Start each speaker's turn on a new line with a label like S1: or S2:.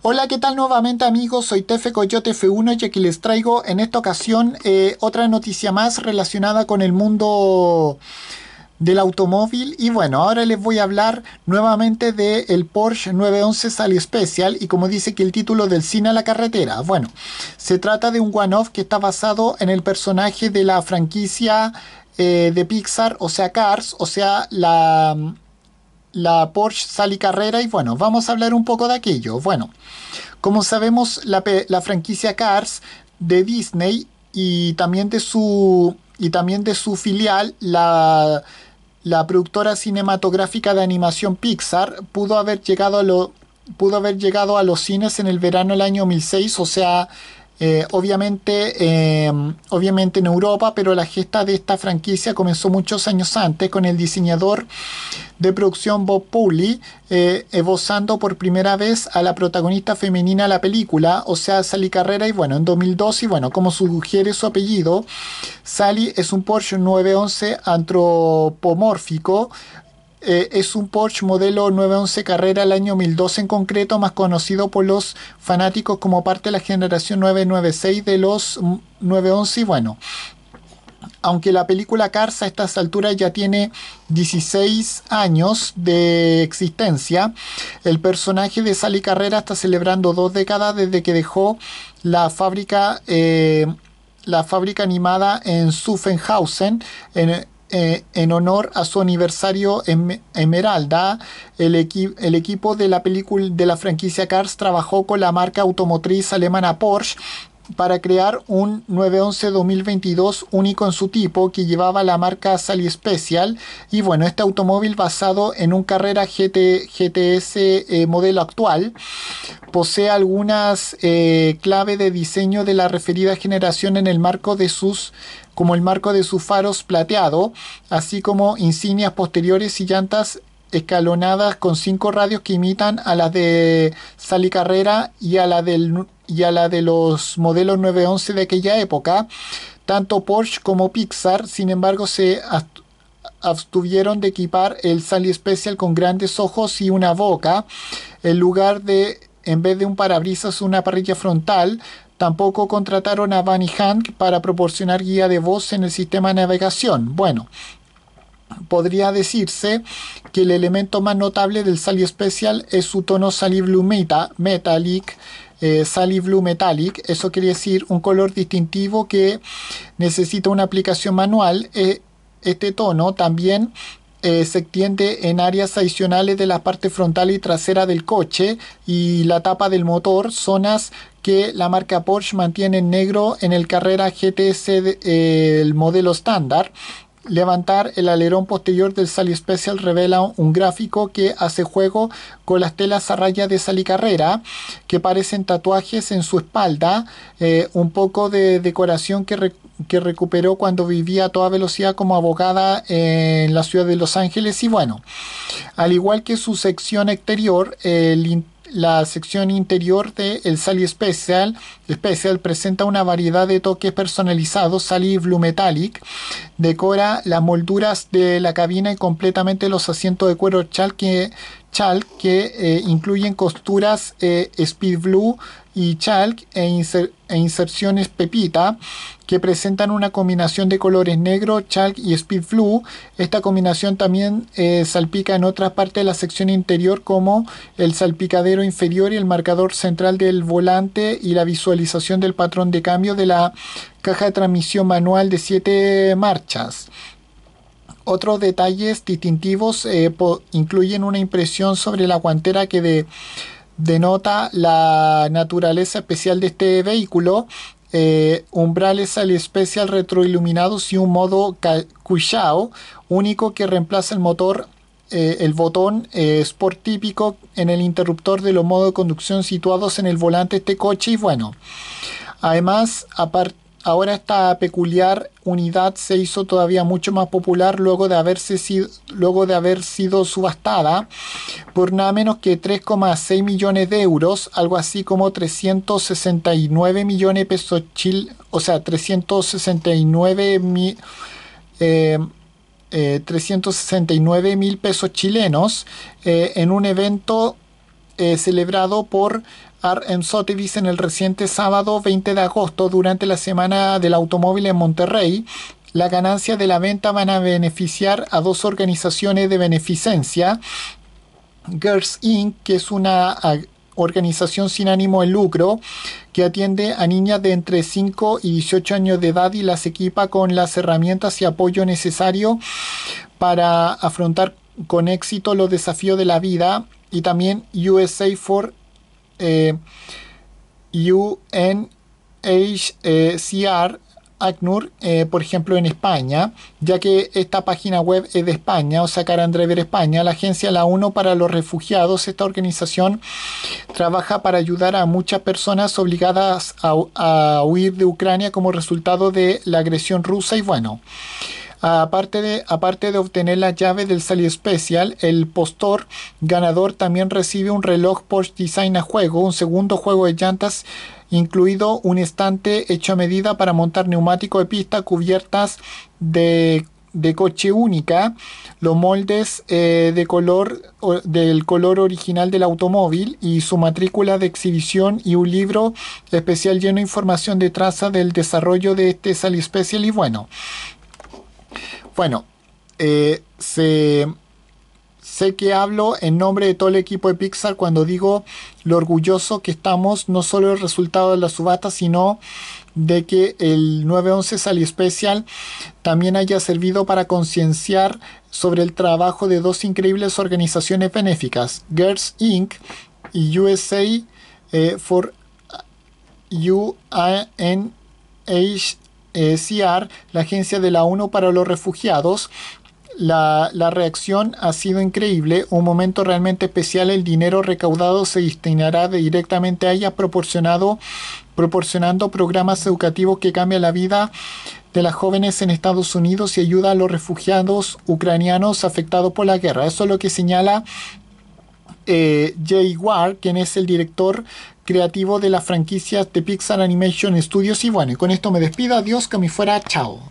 S1: Hola, ¿qué tal nuevamente amigos? Soy Tefe Coyote F1 y aquí les traigo en esta ocasión eh, otra noticia más relacionada con el mundo del automóvil y bueno ahora les voy a hablar nuevamente del Porsche 911 Sally Special y como dice que el título del cine a la carretera bueno se trata de un one-off que está basado en el personaje de la franquicia eh, de Pixar o sea Cars o sea la la Porsche Sally Carrera y bueno, vamos a hablar un poco de aquello. Bueno, como sabemos, la, franquicia Cars de Disney y también de su, y también de su filial, la, productora cinematográfica de animación Pixar, pudo haber llegado a lo, pudo haber llegado a los cines en el verano del año 2006, o sea, eh, obviamente, em, obviamente en Europa, pero la gesta de esta franquicia comenzó muchos años antes con el diseñador de producción Bob Pulley eh, por primera vez a la protagonista femenina de la película, o sea, Sally Carrera, y bueno, en 2002, y bueno, como sugiere su apellido, Sally es un Porsche 911 antropomórfico, eh, es un Porsche modelo 911 Carrera del año 2012 en concreto, más conocido por los fanáticos como parte de la generación 996 de los 911 y bueno. Aunque la película Cars a estas alturas ya tiene 16 años de existencia, el personaje de Sally Carrera está celebrando dos décadas desde que dejó la fábrica eh, la fábrica animada en Suffenhausen. en, eh, en honor a su aniversario en em-, Emeralda, el, el, equipo de la película de la franquicia Cars trabajó con la marca automotriz alemana Porsche para crear un 911 2022 único en su tipo que llevaba la marca Sally Special y bueno este automóvil basado en un Carrera GTS eh, modelo actual posee algunas eh, clave de diseño de la referida generación en el marco de sus como el marco de sus faros plateado así como insignias posteriores y llantas escalonadas con cinco radios que imitan a las de Sally Carrera y a la del y a la de los modelos 911 de aquella época. Tanto Porsche como Pixar, sin embargo, se abstuvieron de equipar el Sally Special con grandes ojos y una boca, en lugar de, en vez de un parabrisas, una parrilla frontal. Tampoco contrataron a Vanny Hank para proporcionar guía de voz en el sistema de navegación. Bueno, podría decirse que el elemento más notable del Sally Special es su tono Sally Blue Meta, Metallic, eh, Sally Blue Metallic. Eso quiere decir un color distintivo que necesita una aplicación manual. Eh, este tono también eh, se extiende en áreas adicionales de la parte frontal y trasera del coche y la tapa del motor, zonas que la marca Porsche mantiene en negro en el Carrera GTS del modelo estándar levantar el alerón posterior del Sally Special revela un gráfico que hace juego con las telas a raya de Sally Carrera, que parecen tatuajes en su espalda, eh, un poco de decoración que, que, recuperó cuando vivía a toda velocidad como abogada en la ciudad de Los Ángeles y bueno, al igual que su sección exterior, el la sección interior de el Sally Special. presenta una variedad de toques personalizados Sally Blue Metallic. Decora las molduras de la cabina y completamente los asientos de cuero Chalk que, eh, incluyen costuras eh, Speed Blue y chalk e, e, inserciones pepita que presentan una combinación de colores negro, chalk y speed flu Esta combinación también eh, salpica en otras partes de la sección interior como el salpicadero inferior y el marcador central del volante y la visualización del patrón de cambio de la caja de transmisión manual de 7 marchas. Otros detalles distintivos eh, incluyen una impresión sobre la guantera que de denota la naturaleza especial de este vehículo, eh, umbrales al especial retroiluminados y un modo cuyao único que reemplaza el motor eh, el botón es eh, Sport típico en el interruptor de los modos de conducción situados en el volante de este coche y bueno además aparte Ahora esta peculiar unidad se hizo todavía mucho más popular luego de, sido, luego de haber sido subastada por nada menos que 3,6 millones de euros, algo así como 369 millones de pesos o sea, 369 eh, eh, mil... pesos chilenos eh, en un evento eh, celebrado por RM Sotheby's en el reciente sábado 20 de agosto durante la Semana del Automóvil en Monterrey. La ganancia de la venta van a beneficiar a dos organizaciones de beneficencia, Girls Inc., que es una ah, organización sin ánimo de lucro que atiende a niñas de entre 5 y 18 años de edad y las equipa con las herramientas y apoyo necesario para afrontar con éxito los desafíos de la vida y también USA for eh, UNHCR e ACNUR, eh, por ejemplo, en España, ya que esta página web es de España, o sea, Caran España, la agencia La UNO para los refugiados. Esta organización trabaja para ayudar a muchas personas obligadas a, a huir de Ucrania como resultado de la agresión rusa y bueno. Aparte de, obtener la llave del Sally Special, el postor ganador también recibe un reloj Porsche Design a juego, un segundo juego de llantas incluido un estante hecho a medida para montar neumático de pista, cubiertas de coche única, los moldes eh, de color del color original del automóvil y su matrícula de exhibición y un libro especial lleno de información de traza del desarrollo de este Sally Special y bueno, bueno, eh, sé que hablo en nombre de todo el equipo de Pixar cuando digo lo orgulloso que estamos, no solo del resultado de la subata, sino de que el 911 Sally Special también haya servido para concienciar sobre el trabajo de dos increíbles organizaciones benéficas, Girls Inc. y USA eh, for UNH eh, CIAR, la agencia de la ONU para los refugiados, la, reacción ha sido increíble, un momento realmente especial, el dinero recaudado se destinará directamente a ella... proporcionando programas educativos que cambian la vida de las jóvenes en Estados Unidos y ayuda a los refugiados ucranianos afectados por la guerra. Eso es lo que señala eh, Jay Ward, quien es el director creativo de las franquicias de Pixar Animation Studios. Y bueno, con esto me despido. Adiós, que me fuera. Chao.